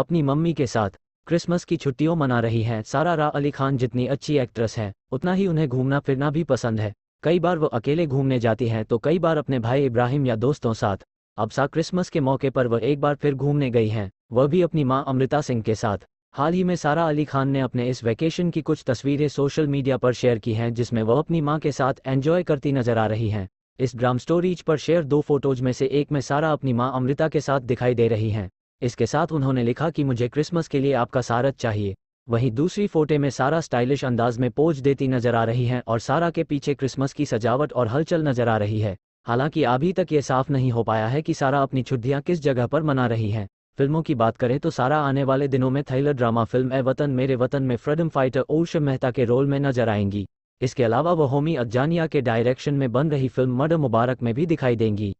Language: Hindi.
अपनी मम्मी के साथ क्रिसमस की छुट्टियों मना रही हैं सारा रा अली खान जितनी अच्छी एक्ट्रेस है उतना ही उन्हें घूमना फिरना भी पसंद है कई बार वो अकेले घूमने जाती हैं तो कई बार अपने भाई इब्राहिम या दोस्तों साथ अब सा क्रिसमस के मौके पर वह एक बार फिर घूमने गई हैं वह भी अपनी माँ अमृता सिंह के साथ हाल ही में सारा अली खान ने अपने इस वैकेशन की कुछ तस्वीरें सोशल मीडिया पर शेयर की हैं जिसमें वह अपनी माँ के साथ एंजॉय करती नजर आ रही हैं इस ड्राम स्टोरीज पर शेयर दो फोटोज में से एक में सारा अपनी माँ अमृता के साथ दिखाई दे रही हैं इसके साथ उन्होंने लिखा कि मुझे क्रिसमस के लिए आपका सारथ चाहिए वहीं दूसरी फोटे में सारा स्टाइलिश अंदाज में पोज देती नजर आ रही हैं और सारा के पीछे क्रिसमस की सजावट और हलचल नजर आ रही है हालांकि अभी तक ये साफ नहीं हो पाया है कि सारा अपनी छुट्टियां किस जगह पर मना रही हैं फिल्मों की बात करें तो सारा आने वाले दिनों में थैलर ड्रामा फिल्म ए वतन मेरे वतन में फ्रीडम फाइटर ओशम मेहता के रोल में नजर आएंगी इसके अलावा वह होमी अज्जानिया के डायरेक्शन में बन रही फिल्म मर्डर मुबारक में भी दिखाई देंगी